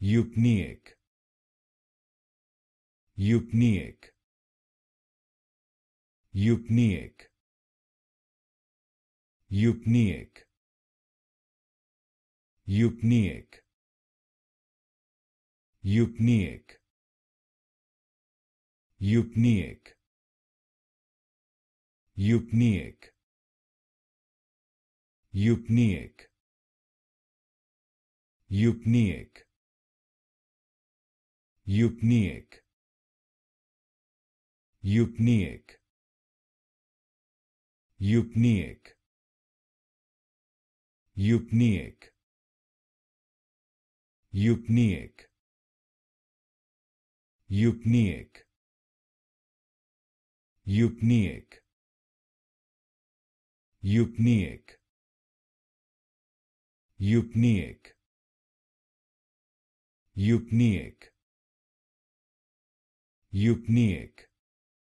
Yupniak. Yupniak. Yupniak. Yupniak. Yupniak. Yupniak. Yupniak. Yupniak. Yupniak. Yupniak. Unique. Unique. Unique. Unique. Unique. Unique. Unique. Unique. Unique. Unique. Yupnik